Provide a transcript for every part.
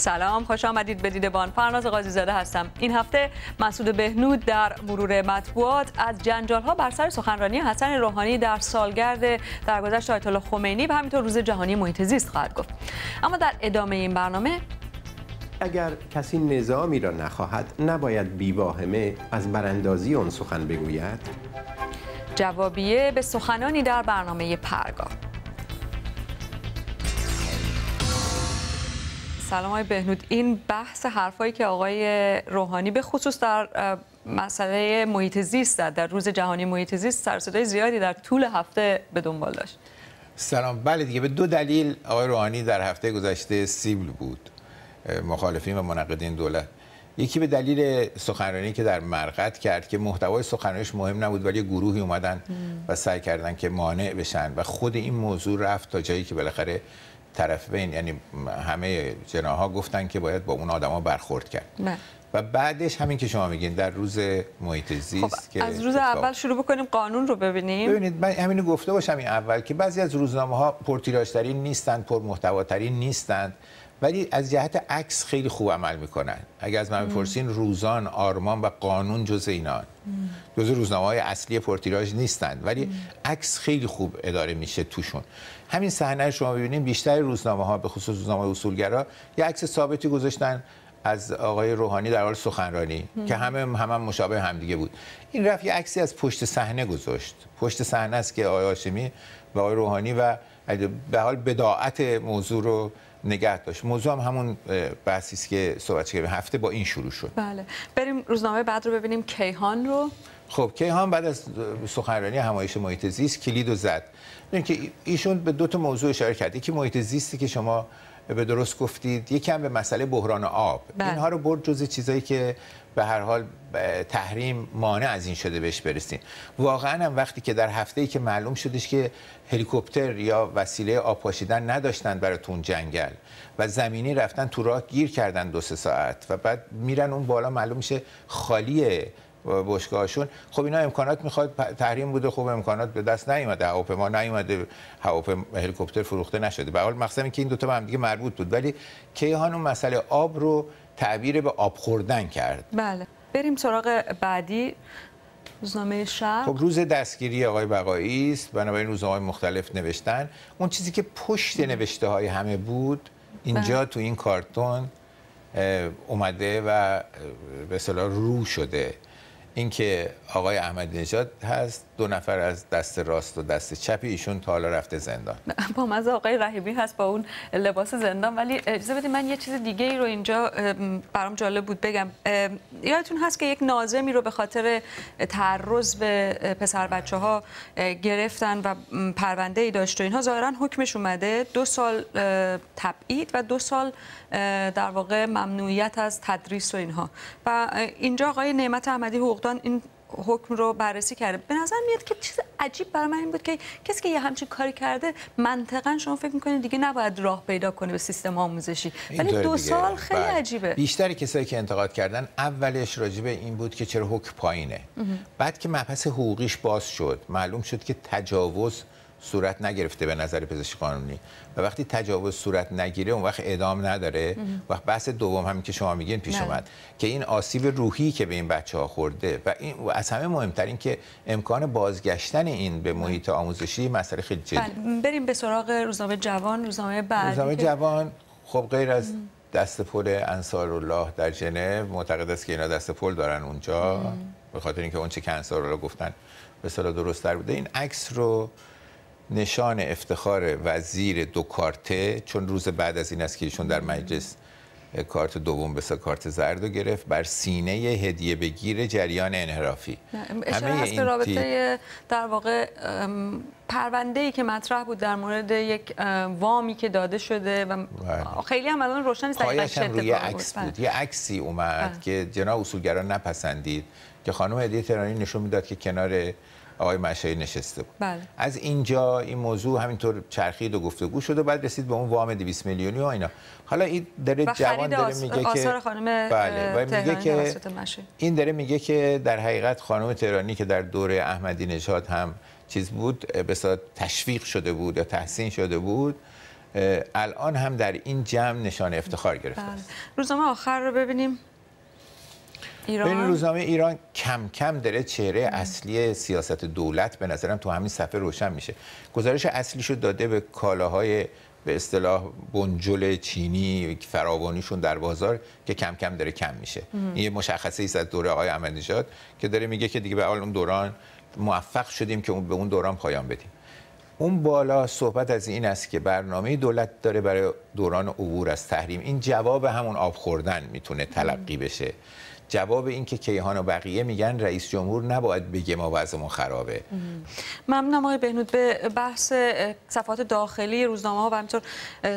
سلام خوش آمدید به بان فرناز قاضی زاده هستم این هفته مسعود بهنود در مرور مطبوعات از جنجال ها بر سر سخنرانی حسن روحانی در سالگرد درگذشت آیت الله خمینی و همینطور روز جهانی محیط زیست خواهد گفت اما در ادامه این برنامه اگر کسی نظامی را نخواهد نباید بیواهمه از براندازی آن سخن بگوید جوابیه به سخنانی در برنامه پرگاه سلام های بهنود این بحث حرفایی که آقای روحانی به خصوص در مسئله محیط زیست در روز جهانی محیط زیست سر زیادی در طول هفته به دنبال داشت سلام بله دیگه به دو دلیل آقای روحانی در هفته گذشته سیبل بود مخالفین و منقدین دولت یکی به دلیل سخنرانی که در مرقد کرد که محتوای سخنرانیش مهم نبود ولی گروهی اومدن و سعی کردن که مانع بشن و خود این موضوع رفت تا جایی که بالاخره طرفین یعنی همه جناها گفتن که باید با اون آدما برخورد کرد و بعدش همین که شما میگین در روز محیط زیست خب که از روز اول شروع بکنیم قانون رو ببینیم ببینید من همینو گفته باشم این اول که بعضی از روزنامه ها پرتیراژترین نیستند پر پرمحتواترین نیستند ولی از جهت عکس خیلی خوب عمل میکنن اگر از من بپرسین روزان آرمان و قانون جز اینان جز روزنامه های اصلی پرتیراژ نیستند ولی عکس خیلی خوب اداره میشه توشون همین صحنه شما ببینید بیشتر روزنامه ها به خصوص روزنامه اصولگرا یه عکس ثابتی گذاشتن از آقای روحانی در حال سخنرانی که همه هم, هم مشابه همدیگه بود این رفت یه عکسی از پشت صحنه گذاشت پشت صحنه است که آقای هاشمی و آقای روحانی و به حال بداعت موضوع رو نگه داشت موضوع هم همون بحثی است که صحبت کردیم هفته با این شروع شد بله بریم روزنامه بعد رو ببینیم کیهان رو خب که هم بعد از سخنرانی همایش محیط زیست کلید و زد که ایشون به دو تا موضوع اشاره کرد یکی محیط زیستی که شما به درست گفتید یکی هم به مسئله بحران آب بله. اینها رو برد جز چیزایی که به هر حال تحریم مانع از این شده بهش برسیم واقعا هم وقتی که در هفته ای که معلوم شدش که هلیکوپتر یا وسیله آب پاشیدن نداشتن براتون جنگل و زمینی رفتن تو راه گیر کردن دو سه ساعت و بعد میرن اون بالا معلوم میشه خالیه بشگاهشون خب اینا امکانات میخواد تحریم بوده خب امکانات به دست نیومده هواپیما نیومده هواپیما هلیکوپتر فروخته نشده به حال مقصد که این دوتا به هم دیگه مربوط بود ولی کیهان اون مسئله آب رو تعبیر به آب خوردن کرد بله بریم سراغ بعدی روزنامه شهر خب روز دستگیری آقای بقایی است بنابراین روزنامه مختلف نوشتن اون چیزی که پشت نوشته های همه بود اینجا بله. تو این کارتون اومده و به صلاح رو شده اینکه آقای احمدی نجات هست دو نفر از دست راست و دست چپی ایشون تا حالا رفته زندان با مزه آقای رحیمی هست با اون لباس زندان ولی اجازه بدید من یه چیز دیگه ای رو اینجا برام جالب بود بگم یادتون هست که یک نازمی رو به خاطر تعرض به پسر بچه ها گرفتن و پرونده ای داشت و اینها ظاهرا حکمش اومده دو سال تبعید و دو سال در واقع ممنوعیت از تدریس و اینها و اینجا آقای نعمت احمدی حقوقدان این حکم رو بررسی کرده به نظر میاد که چیز عجیب برای من این بود که کسی که یه همچین کاری کرده منطقا شما فکر میکنید دیگه نباید راه پیدا کنه به سیستم آموزشی ولی دو سال خیلی بله. عجیبه بیشتر کسایی که انتقاد کردن اولش راجع به این بود که چرا حکم پایینه بعد که مبحث حقوقیش باز شد معلوم شد که تجاوز صورت نگرفته به نظر پزشک قانونی و وقتی تجاوز صورت نگیره اون وقت اعدام نداره وقت بحث دوم همین که شما میگین پیش بله. اومد که این آسیب روحی که به این بچه ها خورده و این از همه مهمتر که امکان بازگشتن این به بله. محیط آموزشی مسئله خیلی جدی بله. بریم به سراغ روزنامه جوان روزنامه بعد روزنامه جوان خب غیر از دست پل انصار الله در ژنو معتقد است که اینا دست پل دارن اونجا به خاطر اینکه اون چه گفتن به درست درستتر بوده این عکس رو نشان افتخار وزیر دو کارته چون روز بعد از این است که ایشون در مجلس کارت دوم به کارت زرد رو گرفت بر سینه هدیه بگیر جریان انحرافی اشاره هست به رابطه در واقع پرونده ای که مطرح بود در مورد یک وامی که داده شده و بله. خیلی هم الان روشن نیست پایش هم روی عکس بله. بود, یه عکسی اومد بله. که جناب اصولگران نپسندید که خانم هدیه ترانی نشون میداد که کنار آقای مشایی نشسته بود بله. از اینجا این موضوع همینطور چرخید و گفتگو شد و بعد رسید به اون وام 200 میلیونی و اینا حالا این داره جوان داره میگه که خانم بله میگه که این داره میگه که در حقیقت خانم تهرانی که در دوره احمدی نژاد هم چیز بود به تشویق شده بود یا تحسین شده بود الان هم در این جمع نشان افتخار گرفته بله. است روزنامه آخر رو ببینیم ایران روزنامه ایران کم کم داره چهره اصلی سیاست دولت به نظرم تو همین صفحه روشن میشه گزارش اصلیشو داده به کالاهای به اصطلاح بنجل چینی فراوانیشون در بازار که کم کم داره کم میشه این یه مشخصه ایست از دوره آقای احمدی‌نژاد که داره میگه که دیگه به اون دوران موفق شدیم که اون به اون دوران پایان بدیم اون بالا صحبت از این است که برنامه دولت داره برای دوران عبور از تحریم این جواب همون آب خوردن میتونه تلقی بشه جواب این که کیهان و بقیه میگن رئیس جمهور نباید بگه ما وضعمون خرابه ممنونم آقای بهنود به بحث صفحات داخلی روزنامه ها و همینطور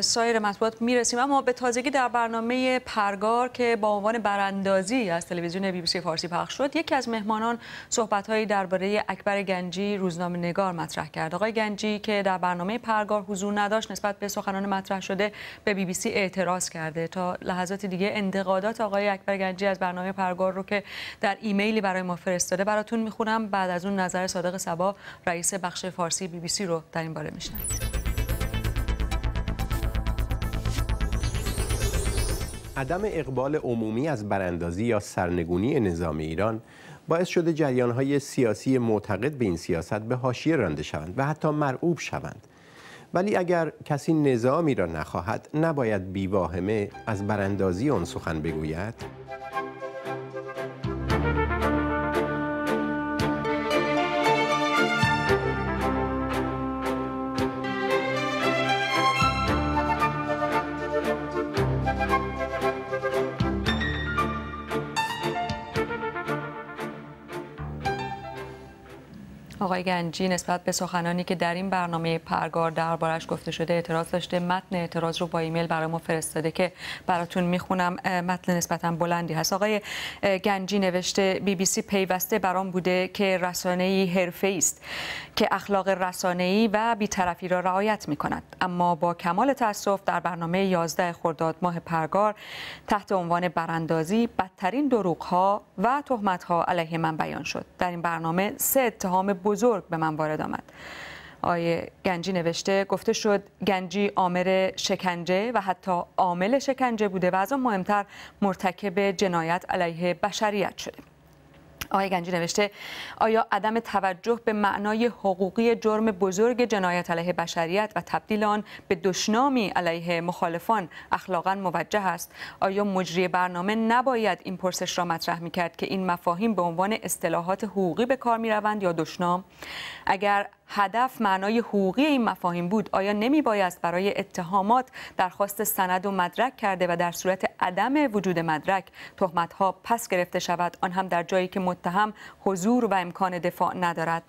سایر مطبوعات میرسیم اما به تازگی در برنامه پرگار که با عنوان براندازی از تلویزیون بی بی سی فارسی پخش شد یکی از مهمانان صحبت هایی درباره اکبر گنجی روزنامه نگار مطرح کرد آقای گنجی که در برنامه پرگار حضور نداشت نسبت به سخنان مطرح شده به بی بی سی اعتراض کرده تا لحظات دیگه انتقادات آقای اکبر گنجی از برنامه خبرنگارگار رو که در ایمیلی برای ما فرستاده براتون میخونم بعد از اون نظر صادق سبا رئیس بخش فارسی بی بی سی رو در این باره میشنوید عدم اقبال عمومی از براندازی یا سرنگونی نظام ایران باعث شده جریان های سیاسی معتقد به این سیاست به حاشیه رانده شوند و حتی مرعوب شوند ولی اگر کسی نظامی را نخواهد نباید بیواهمه از براندازی آن سخن بگوید آقای گنجی نسبت به سخنانی که در این برنامه پرگار دربارش گفته شده اعتراض داشته متن اعتراض رو با ایمیل برای ما فرستاده که براتون میخونم متن نسبتا بلندی هست آقای گنجی نوشته بی بی سی پیوسته برام بوده که رسانه‌ای حرفه است که اخلاق رسانه‌ای و بیطرفی را رعایت می‌کند اما با کمال تاسف در برنامه 11 خرداد ماه پرگار تحت عنوان براندازی بدترین دروغ‌ها و تهمت‌ها علیه من بیان شد در این برنامه سه اتهام بزرگ بزرگ به من وارد آمد آیه گنجی نوشته گفته شد گنجی عامل شکنجه و حتی عامل شکنجه بوده و از آن مهمتر مرتکب جنایت علیه بشریت شده آقای گنجی نوشته آیا عدم توجه به معنای حقوقی جرم بزرگ جنایت علیه بشریت و تبدیل آن به دشنامی علیه مخالفان اخلاقا موجه است آیا مجری برنامه نباید این پرسش را مطرح میکرد که این مفاهیم به عنوان اصطلاحات حقوقی به کار میروند یا دشنام اگر هدف معنای حقوقی این مفاهیم بود آیا نمی بایست برای اتهامات درخواست سند و مدرک کرده و در صورت عدم وجود مدرک تهمت ها پس گرفته شود آن هم در جایی که متهم حضور و امکان دفاع ندارد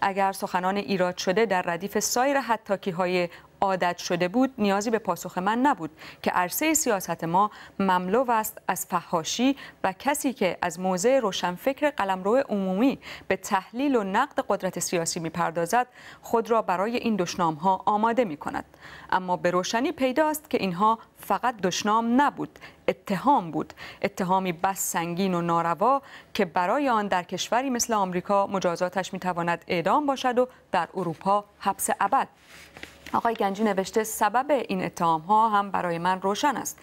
اگر سخنان ایراد شده در ردیف سایر حتاکی های عادت شده بود نیازی به پاسخ من نبود که عرصه سیاست ما مملو است از فحاشی و کسی که از موضع روشنفکر قلمرو عمومی به تحلیل و نقد قدرت سیاسی میپردازد خود را برای این دشنام ها آماده می کند اما به روشنی پیداست که اینها فقط دشنام نبود اتهام بود اتهامی بس سنگین و ناروا که برای آن در کشوری مثل آمریکا مجازاتش میتواند اعدام باشد و در اروپا حبس ابد آقای گنجی نوشته سبب این اتهام ها هم برای من روشن است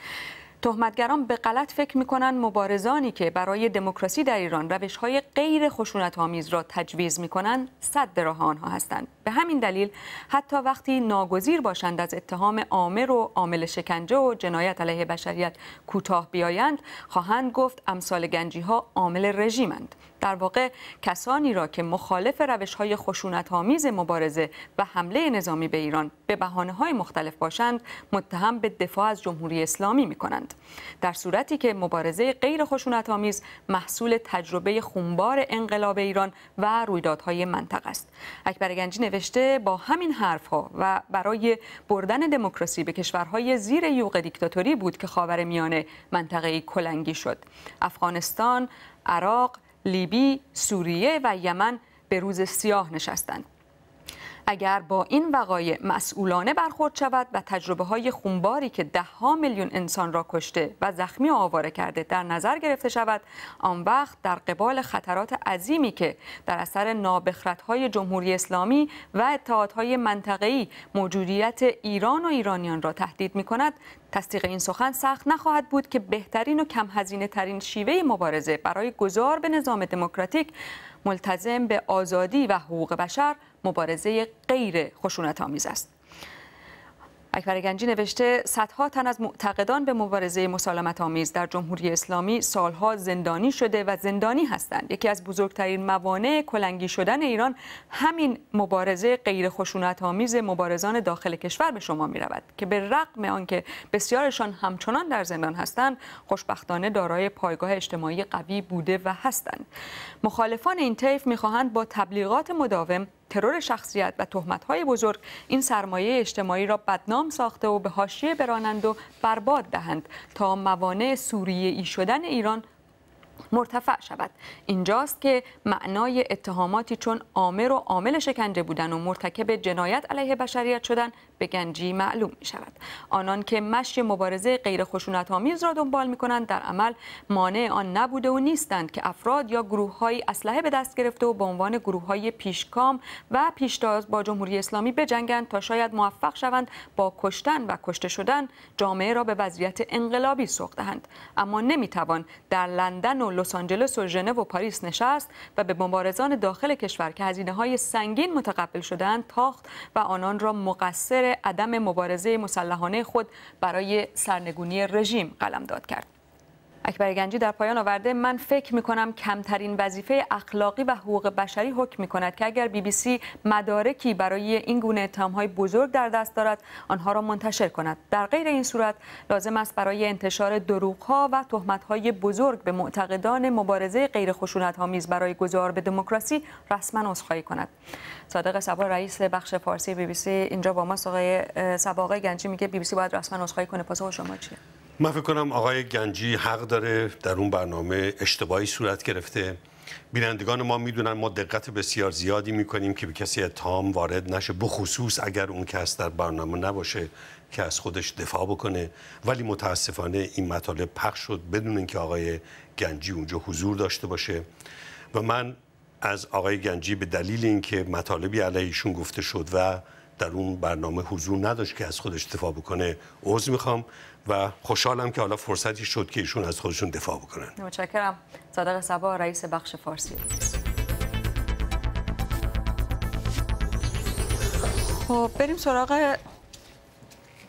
تهمتگران به غلط فکر کنند مبارزانی که برای دموکراسی در ایران روش های غیر خشونت آمیز را تجویز کنند صد راه آنها هستند به همین دلیل حتی وقتی ناگزیر باشند از اتهام عامر و عامل شکنجه و جنایت علیه بشریت کوتاه بیایند خواهند گفت امثال گنجی ها عامل رژیمند در واقع کسانی را که مخالف روش های خشونت آمیز مبارزه و حمله نظامی به ایران به بهانه های مختلف باشند متهم به دفاع از جمهوری اسلامی می کنند در صورتی که مبارزه غیر خشونت آمیز محصول تجربه خونبار انقلاب ایران و رویدادهای منطقه است اکبر گنجی نوشته با همین حرفها و برای بردن دموکراسی به کشورهای زیر یوق دیکتاتوری بود که خاور میانه منطقه کلنگی شد افغانستان عراق لیبی، سوریه و یمن به روز سیاه نشستند. اگر با این وقایع مسئولانه برخورد شود و تجربه های خونباری که دهها میلیون انسان را کشته و زخمی آواره کرده در نظر گرفته شود آن وقت در قبال خطرات عظیمی که در اثر نابخرت های جمهوری اسلامی و اتحادهای منطقه‌ای موجودیت ایران و ایرانیان را تهدید می کند تصدیق این سخن سخت نخواهد بود که بهترین و کم هزینه ترین شیوه مبارزه برای گذار به نظام دموکراتیک ملتزم به آزادی و حقوق بشر مبارزه غیر خشونت آمیز است اکبر گنجی نوشته صدها تن از معتقدان به مبارزه مسالمت آمیز در جمهوری اسلامی سالها زندانی شده و زندانی هستند یکی از بزرگترین موانع کلنگی شدن ایران همین مبارزه غیر خشونت آمیز مبارزان داخل کشور به شما می رود که به رغم آنکه بسیارشان همچنان در زندان هستند خوشبختانه دارای پایگاه اجتماعی قوی بوده و هستند مخالفان این طیف میخواهند با تبلیغات مداوم ترور شخصیت و تهمت‌های بزرگ این سرمایه اجتماعی را بدنام ساخته و به حاشیه برانند و برباد دهند تا موانع سوریه ای شدن ایران مرتفع شود اینجاست که معنای اتهاماتی چون آمر و عامل شکنجه بودن و مرتکب جنایت علیه بشریت شدن به گنجی معلوم می شود آنان که مشی مبارزه غیر خشونت آمیز را دنبال می کنند در عمل مانع آن نبوده و نیستند که افراد یا گروه های اسلحه به دست گرفته و به عنوان گروه های پیشکام و پیشتاز با جمهوری اسلامی بجنگند تا شاید موفق شوند با کشتن و کشته شدن جامعه را به وضعیت انقلابی سوق دهند اما توان در لندن و لس آنجلس و ژنو و پاریس نشست و به مبارزان داخل کشور که هزینه های سنگین متقبل شدند تاخت و آنان را مقصر عدم مبارزه مسلحانه خود برای سرنگونی رژیم قلمداد کرد اکبر گنجی در پایان آورده من فکر می کنم کمترین وظیفه اخلاقی و حقوق بشری حکم می کند که اگر بی بی سی مدارکی برای این گونه های بزرگ در دست دارد آنها را منتشر کند در غیر این صورت لازم است برای انتشار ها و های بزرگ به معتقدان مبارزه غیر خشونت‌آمیز برای گذار به دموکراسی رسما عذرخواهی کند صادق سبا رئیس بخش فارسی بی بی سی اینجا با ما آقای گنجی میگه بی بی سی باید رسما عذرخواهی کنه پاسخ شما چیه من فکر کنم آقای گنجی حق داره در اون برنامه اشتباهی صورت گرفته بینندگان ما میدونن ما دقت بسیار زیادی میکنیم که به کسی اتهام وارد نشه بخصوص اگر اون کس در برنامه نباشه که از خودش دفاع بکنه ولی متاسفانه این مطالب پخش شد بدون اینکه آقای گنجی اونجا حضور داشته باشه و من از آقای گنجی به دلیل اینکه مطالبی علیه ایشون گفته شد و در اون برنامه حضور نداشت که از خودش دفاع بکنه عوض میخوام و خوشحالم که حالا فرصتی شد که ایشون از خودشون دفاع بکنن متشکرم صادق صبا رئیس بخش فارسی خب بریم سراغ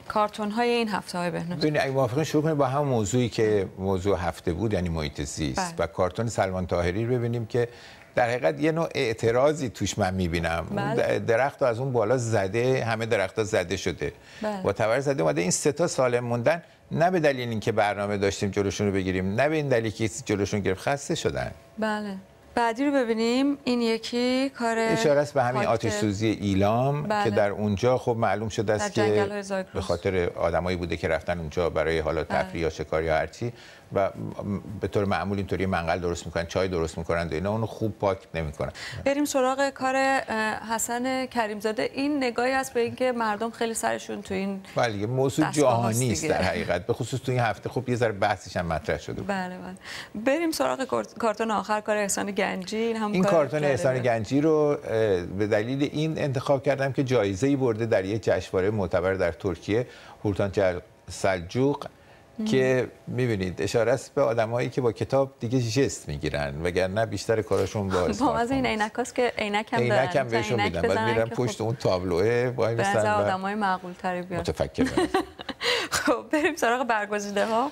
کارتون های این هفته های بهنوز ببینید اگه موافقین شروع کنیم با هم موضوعی که موضوع هفته بود یعنی محیط زیست بله. و کارتون سلمان طاهری رو ببینیم که در حقیقت یه نوع اعتراضی توش من میبینم بله. درخت از اون بالا زده همه درختها زده شده بله. با زده اومده این تا سالم موندن نه به دلیل اینکه برنامه داشتیم جلوشون رو بگیریم نه به این دلیل که جلوشون گرفت خسته شدن بله بعدی رو ببینیم این یکی کار اشاره است به همین آتش سوزی ایلام که بله. در اونجا خب معلوم شده است که به خاطر آدمایی بوده که رفتن اونجا برای حالا بله. تفریح بله. یا شکار یا هرچی و به طور معمول اینطوری منقل درست میکنن چای درست میکنن و اینا اونو خوب پاک نمیکنن بریم سراغ کار حسن کریمزاده این نگاهی است به اینکه مردم خیلی سرشون تو این بله موضوع جهانی است در حقیقت به خصوص تو این هفته خب یه ذره بحثش هم مطرح شده بله بله بریم سراغ کارتون آخر کار احسان این کارتون احسان گنجی رو به دلیل این انتخاب کردم که جایزه ای برده در یک جشنواره معتبر در ترکیه هورتان سلجوق که میبینید اشاره است به آدمایی که با کتاب دیگه جست میگیرن وگرنه بیشتر کارشون با با از این عینکاست که عینک هم دارن عینک هم بهشون میدن بعد میرن پشت خب اون تابلوه وای میسن آدمای معقول تری بیان متفکر خب بریم سراغ برگزیده ها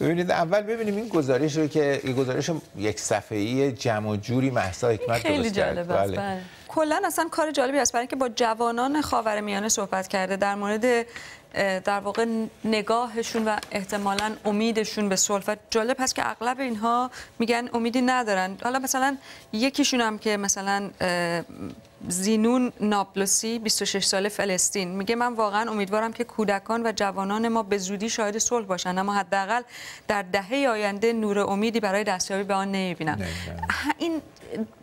ببینید اول ببینیم این گزارش رو که گزارش یک صفحه‌ای جمع و جوری محسا حکمت خیلی جالب بله. بله. کلا اصلا کار جالبی است برای اینکه با جوانان خاورمیانه صحبت کرده در مورد در واقع نگاهشون و احتمالا امیدشون به صلح و جالب هست که اغلب اینها میگن امیدی ندارن حالا مثلا یکیشون هم که مثلا زینون ناپلوسی 26 سال فلسطین میگه من واقعا امیدوارم که کودکان و جوانان ما به زودی شاهد صلح باشن اما حداقل در دهه آینده نور امیدی برای دستیابی به آن نمیبینم این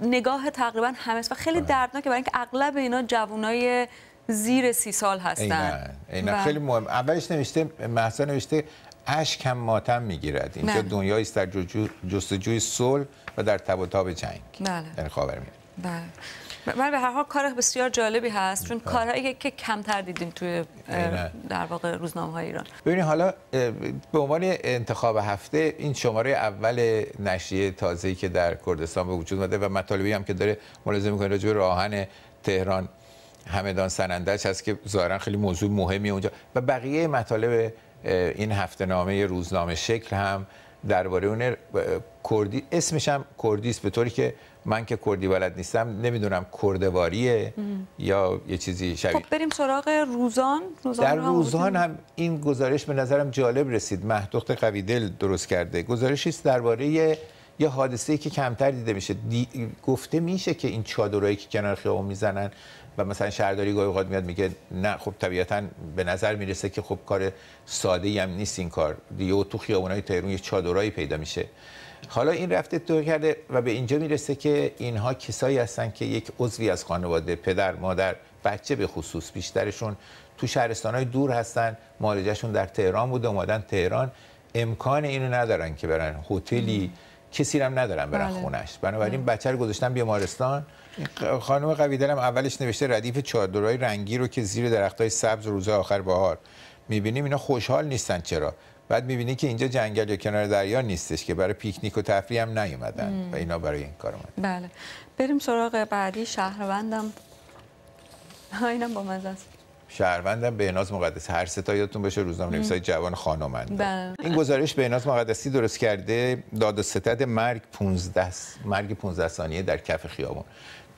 نگاه تقریبا همه و خیلی آره. دردناکه برای اینکه اغلب اینا جوانای زیر سی سال هستن اینا, خیلی مهم اولش نوشته محسن نوشته اشک هم ماتم میگیرد اینجا دنیایی است در جستجوی صلح و در تب و تاب جنگ بله. یعنی من بله، به هر حال کار بسیار جالبی هست چون بله. کارهایی که کمتر دیدیم توی در واقع روزنامه های ایران ببینید حالا به عنوان انتخاب هفته این شماره اول نشریه تازه‌ای که در کردستان به وجود اومده و مطالبی هم که داره ملاحظه می‌کنه راجع راهن تهران همدان سنندج هست که ظاهرا خیلی موضوع مهمی اونجا و بقیه مطالب این هفته نامه روزنامه شکل هم درباره اون کردی اسمش هم است به طوری که من که کردی بلد نیستم نمیدونم کردواریه یا یه چیزی شبیه خب بریم سراغ روزان, روزان در روزان هم این گزارش به نظرم جالب رسید مهدخت قویدل دل درست کرده گزارشی است درباره یه حادثه ای که کمتر دیده میشه گفته میشه که این چادرایی که کنار خیابون میزنن و مثلا شهرداری گاهی اوقات میاد میگه نه خب طبیعتا به نظر میرسه که خب کار ساده هم نیست این کار دیو تو خیابونای تهران یه چادرایی پیدا میشه حالا این رفته تو کرده و به اینجا میرسه که اینها کسایی هستن که یک عضوی از خانواده پدر مادر بچه به خصوص بیشترشون تو شهرستان های دور هستن مالجهشون در تهران بوده اومدن تهران امکان اینو ندارن که برن هتلی کسی هم ندارن برن بله. خونش بنابراین بله. بچه رو گذاشتن بیمارستان خانم قوی دلم اولش نوشته ردیف چادرای رنگی رو که زیر درختای سبز روز آخر بهار میبینیم اینا خوشحال نیستن چرا بعد میبینی که اینجا جنگل یا کنار دریا نیستش که برای پیکنیک و تفریح هم نیومدن و اینا برای این کار اومدن بله بریم سراغ بعدی شهروندم اینم با مزه است شهروندم بهناز مقدس هر سه تا یادتون بشه روزنامه نویسای جوان خانومنده بله. این گزارش بهناز مقدسی درست کرده داد و ستد مرگ 15 مرگ 15 ثانیه در کف خیابون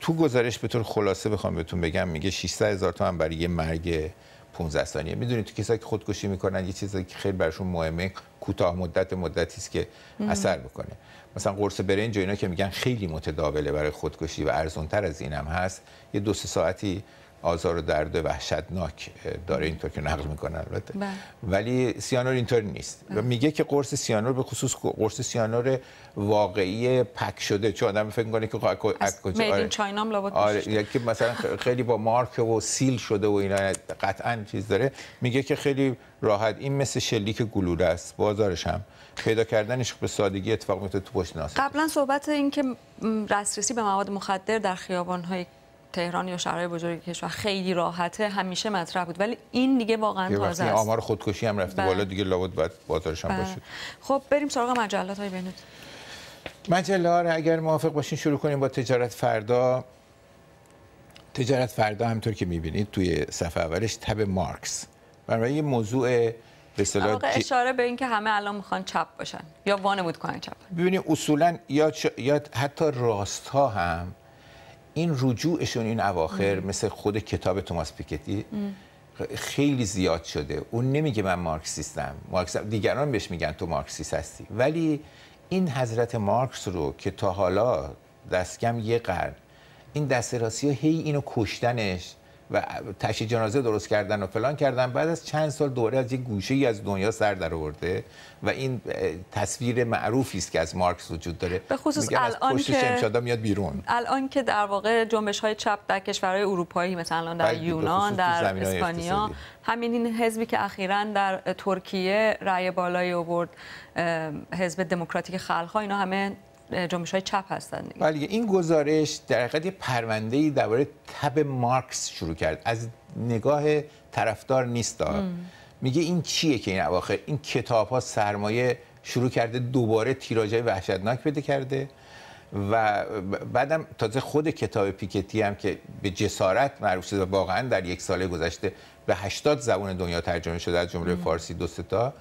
تو گزارش به طور خلاصه بخوام بهتون بگم میگه 600 هزار تومن برای یه مرگ 15 ثانیه میدونید تو کسایی که خودکشی میکنن یه چیزی که خیلی برشون مهمه کوتاه مدت مدتی است که اثر میکنه مثلا قرص برنج و اینا که میگن خیلی متداوله برای خودکشی و ارزونتر از اینم هست یه دو سه ساعتی آزار و درد وحشتناک داره اینطور که نقل میکنه البته بله. ولی سیانور اینطور نیست و بله. میگه که قرص سیانور به خصوص قرص سیانور واقعی پک شده چون آدم فکر میکنه که خب، از کجا آره. چاینام آره. یکی مثلا خیلی با مارک و سیل شده و اینا قطعا چیز داره میگه که خیلی راحت این مثل شلیک گلوله است بازارش هم پیدا کردنش به سادگی اتفاق میفته تو پشت ناس قبلا صحبت این که به مواد مخدر در خیابان های تهران یا شهرهای بزرگی کشور خیلی راحته همیشه مطرح بود ولی این دیگه واقعا تازه است آمار خودکشی هم رفته بالا بله. دیگه لابد باید بازارش هم بله. باشه خب بریم سراغ مجلات های بینود مجله ها اگر موافق باشین شروع کنیم با تجارت فردا تجارت فردا همطور که میبینید توی صفحه اولش تب مارکس برای یه موضوع به اشاره به اینکه همه الان میخوان چپ باشن یا وانمود کنن چپ ببینید اصولا یا, چ... یا حتی راست ها هم این رجوعشون این اواخر مثل خود کتاب توماس پیکتی خیلی زیاد شده اون نمیگه من مارکسیستم مارکس دیگران بهش میگن تو مارکسیست هستی ولی این حضرت مارکس رو که تا حالا دستکم یه قرن این دست هی اینو کشتنش و تشی جنازه درست کردن و فلان کردن بعد از چند سال دوره از یک گوشه ای از دنیا سر در آورده و این تصویر معروفی است که از مارکس وجود داره به خصوص الان که میاد بیرون الان که در واقع جنبش های چپ در کشورهای اروپایی مثلا در بله، یونان در اسپانیا همین این حزبی که اخیرا در ترکیه رای بالایی آورد حزب دموکراتیک خلق اینا همه جنبش های چپ هستن ولی بله، این گزارش در حقیقت یه پرونده ای درباره تب مارکس شروع کرد از نگاه طرفدار نیست میگه این چیه که این اواخر این کتاب ها سرمایه شروع کرده دوباره تیراژ وحشتناک بده کرده و بعدم تازه خود کتاب پیکتی هم که به جسارت معروف شده واقعا در یک سال گذشته به 80 زبان دنیا ترجمه شده از جمله فارسی دو تا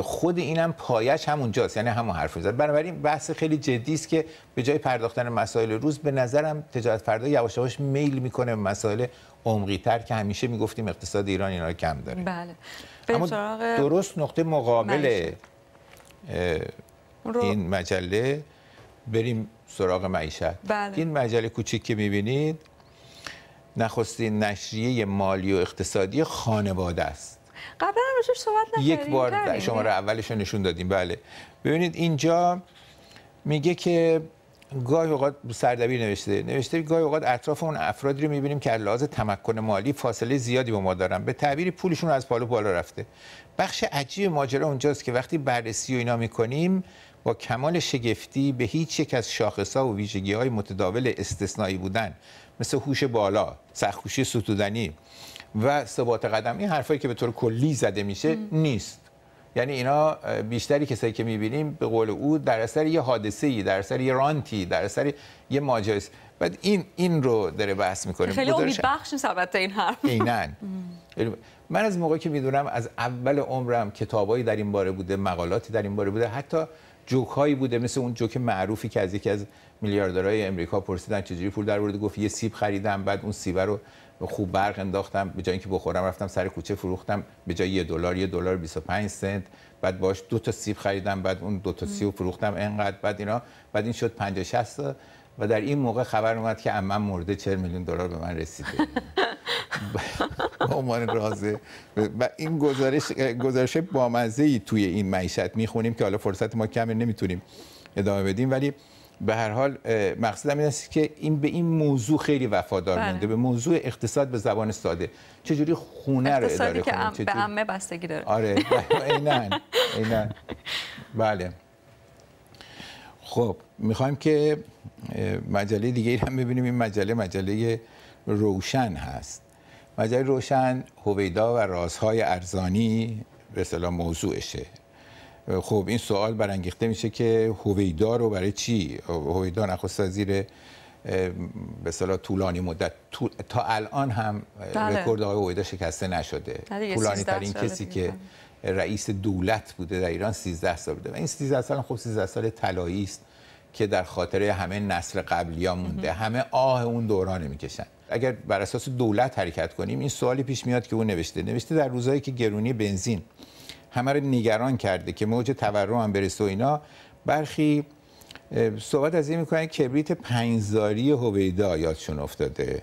خود اینم پایش همونجاست یعنی همون حرف زد بنابراین بحث خیلی جدی است که به جای پرداختن مسائل روز به نظرم تجارت فردا یواش یواش میل میکنه به مسائل عمقی تر که همیشه میگفتیم اقتصاد ایران اینا رو کم داره بله اما درست نقطه مقابل این مجله بریم سراغ معیشت بله. این مجله کوچیک که میبینید نخستین نشریه مالی و اقتصادی خانواده است قبلا هم روش صحبت نکردیم یک بار بله، شما رو اولش نشون دادیم بله ببینید اینجا میگه که گاهی اوقات سردبیر نوشته نوشته گاهی اوقات اطراف اون افرادی رو میبینیم که لحاظ تمکن مالی فاصله زیادی با ما دارن به تعبیر پولشون رو از بالا بالا رفته بخش عجیب ماجرا اونجاست که وقتی بررسی و اینا میکنیم با کمال شگفتی به هیچ یک از شاخصها و ویژگی های متداول استثنایی بودن مثل هوش بالا سخوشی ستودنی و ثبات قدم این حرفایی که به طور کلی زده میشه نیست یعنی اینا بیشتری کسایی که میبینیم به قول او در اثر یه حادثه ای در اثر یه رانتی در اثر یه ماجایس بعد این این رو داره بحث میکنیم خیلی امید بخش این حرف اینن یعنی من از موقعی که میدونم از اول عمرم کتابایی در این باره بوده مقالاتی در این باره بوده حتی جوک هایی بوده مثل اون جوک معروفی که از یکی از میلیاردرهای امریکا پرسیدن چجوری پول در گفت یه سیب خریدم بعد اون رو خوب برق انداختم به جای اینکه بخورم رفتم سر کوچه فروختم به جای یه دلار یه دلار 25 سنت بعد باش دو تا سیب خریدم بعد اون دو تا سیب فروختم انقدر بعد اینا بعد این شد 50 60 و در این موقع خبر اومد که عمم مرده 40 میلیون دلار به من رسیده با عنوان رازه و این گزارش گزارش بامزه ای توی این معیشت میخونیم که حالا فرصت ما کمی نمیتونیم ادامه بدیم ولی به هر حال مقصدم این است که این به این موضوع خیلی وفادار بله. مونده به موضوع اقتصاد به زبان ساده چجوری خونه رو اداره که اقتصادی که به همه بستگی داره آره اینن بله. اینن بله خب میخوایم که مجله دیگه هم ببینیم این مجله مجله روشن هست مجله روشن هویدا و رازهای ارزانی به اصطلاح موضوعشه خب این سوال برانگیخته میشه که هویدا رو برای چی هویدا نخست وزیر به صلاح طولانی مدت تا الان هم بله. رکورد آقای هویدا شکسته نشده بله، طولانی ترین کسی که رئیس دولت بوده در ایران 13 سال بوده و این 13 سال خب 13 سال طلایی است که در خاطره همه نسل قبلی ها مونده همه آه اون دوران میکشن اگر بر اساس دولت حرکت کنیم این سوالی پیش میاد که اون نوشته نوشته در روزایی که گرونی بنزین همه رو نگران کرده که موج تورم هم برسه و اینا برخی صحبت از این میکنن کبریت پنجزاری هویدا یادشون افتاده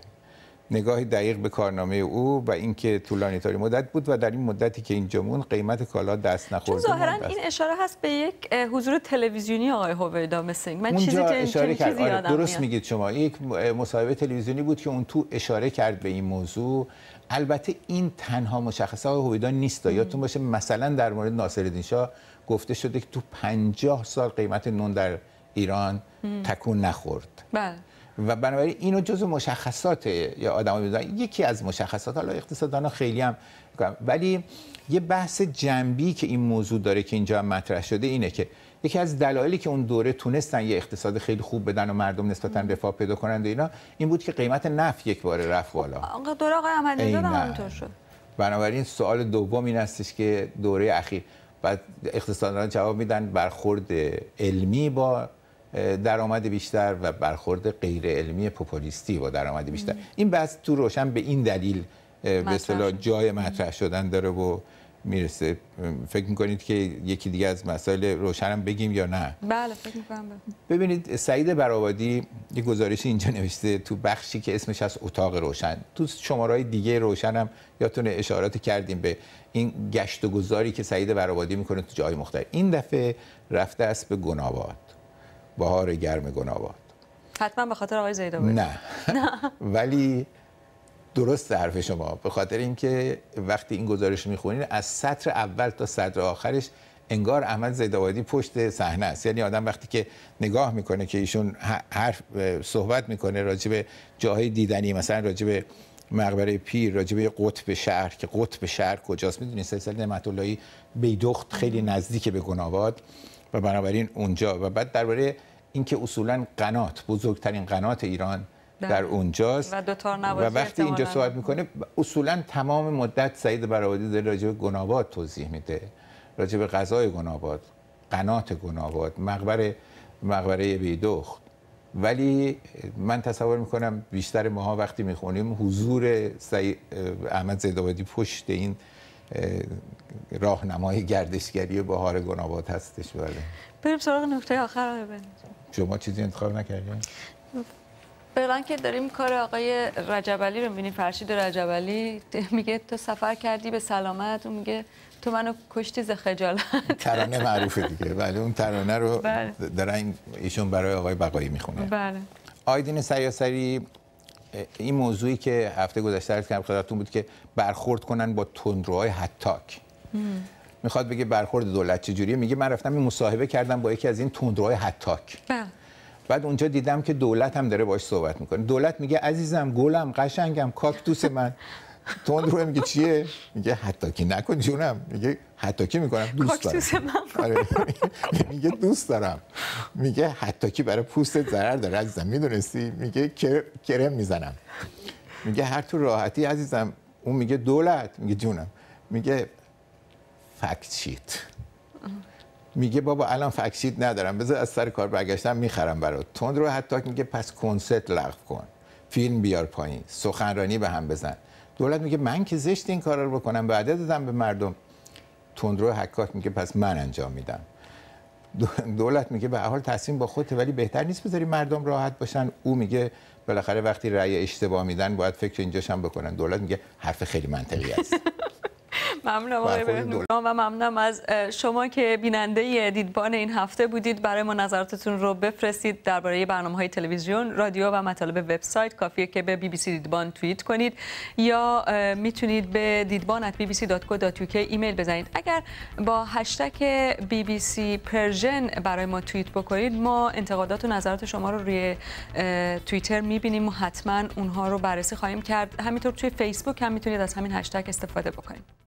نگاه دقیق به کارنامه او و اینکه طولانی تاری مدت بود و در این مدتی که اینجا مون قیمت کالا دست نخورد ظاهرا این اشاره هست به یک حضور تلویزیونی آقای هویدا مسینگ من چیزی که اشاره کرد آره درست میگید شما یک مصاحبه تلویزیونی بود که اون تو اشاره کرد به این موضوع البته این تنها مشخصه آقای هویدا نیست یادتون باشه مثلا در مورد ناصرالدین شاه گفته شده که تو 50 سال قیمت نون در ایران تکون نخورد بله و بنابراین اینو جزو مشخصات یا آدمای میدونن یکی از مشخصات حالا اقتصاددانا خیلی هم ولی یه بحث جنبی که این موضوع داره که اینجا مطرح شده اینه که یکی از دلایلی که اون دوره تونستن یه اقتصاد خیلی خوب بدن و مردم نسبتا رفاه پیدا کنند و اینا این بود که قیمت نفت یک بار رفت بالا آقا دوره آقای شد بنابراین سوال دوم این که دوره اخیر بعد اقتصاددانان جواب میدن برخورد علمی با درآمد بیشتر و برخورد غیر علمی پوپولیستی با درآمد بیشتر این بحث تو روشن به این دلیل به اصطلاح جای مطرح شدن داره و میرسه فکر میکنید که یکی دیگه از مسائل روشن هم بگیم یا نه بله فکر میکنم بله. ببینید سعید برآبادی یه گزارشی اینجا نوشته تو بخشی که اسمش از اتاق روشن تو شماره دیگه روشن هم یادتون اشارات کردیم به این گشت و گذاری که سعید برآبادی میکنه تو جای مختلف این دفعه رفته است به گناوات بهار گرم گناباد حتما به خاطر آقای بود نه ولی درست حرف شما به خاطر اینکه وقتی این گزارش میخونین از سطر اول تا سطر آخرش انگار احمد زیدآبادی پشت صحنه است یعنی آدم وقتی که نگاه میکنه که ایشون حرف صحبت میکنه راجع به جاهای دیدنی مثلا راجع به مقبره پیر راجع به قطب شهر که قطب شهر کجاست میدونید سلسله نعمت اللهی بیدخت خیلی نزدیک به گناواد و بنابراین اونجا و بعد درباره اینکه اصولا قنات بزرگترین قنات ایران بله. در اونجاست و, و وقتی اینجا صحبت میکنه اصولا تمام مدت سعید برآبادی در راجع به گناباد توضیح میده راجع به غذای گناباد قنات گناباد مقبره مقبره بیدخت ولی من تصور میکنم بیشتر ماها وقتی میخونیم حضور سعید احمد زیدابادی پشت این راهنمای گردشگری بهار گناباد هستش بله بریم سراغ نکته آخر آقای شما چیزی انتخاب نکردین؟ فعلا که داریم کار آقای رجبلی رو میبینیم فرشید رجبلی میگه تو سفر کردی به سلامت اون میگه تو منو کشتی ز خجالت ترانه معروفه دیگه ولی اون ترانه رو بله. دارن ایشون برای آقای بقایی میخونه بله آیدین سیاسری این موضوعی که هفته گذشته از کردم خدمتتون بود که برخورد کنن با تندروهای حتاک میخواد بگه برخورد دولت چجوریه میگه من رفتم مصاحبه کردم با یکی از این تندروهای حتاک بله بعد اونجا دیدم که دولت هم داره باش صحبت میکنه دولت میگه عزیزم گلم قشنگم کاکتوس من رو میگه چیه میگه حتی نکن جونم میگه حتی که میکنم دوست دارم آره. میگه دوست دارم میگه حتی برای پوست ضرر داره عزیزم میدونستی میگه کرم میزنم میگه هر تو راحتی عزیزم اون میگه دولت میگه جونم میگه فکت میگه بابا الان فکسید ندارم بذار از سر کار برگشتم میخرم برات تند رو حتی میگه پس کنسرت لغو کن فیلم بیار پایین سخنرانی به هم بزن دولت میگه من که زشت این کار رو بکنم بعد دادم به مردم تندرو حکاک میگه پس من انجام میدم دولت میگه به حال تصمیم با خودت ولی بهتر نیست بذاری مردم راحت باشن او میگه بالاخره وقتی رأی اشتباه میدن باید فکر اینجاشم بکنن دولت میگه حرف خیلی منطقی است ممنونم آقای و ممنونم از شما که بیننده دیدبان این هفته بودید برای ما نظراتتون رو بفرستید درباره برنامه های تلویزیون رادیو و مطالب وبسایت کافیه که به بی بی سی دیدبان توییت کنید یا میتونید به دیدبان bbc.co.uk ایمیل بزنید اگر با هشتگ bbc پرژن برای ما توییت بکنید ما انتقادات و نظرات شما رو روی توییتر میبینیم و حتما اونها رو بررسی خواهیم کرد همینطور توی فیسبوک هم میتونید از همین هشتگ استفاده بکنید